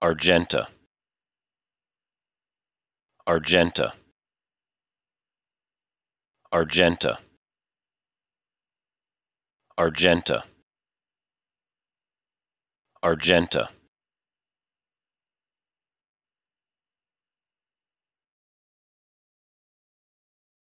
Argenta Argenta Argenta Argenta Argenta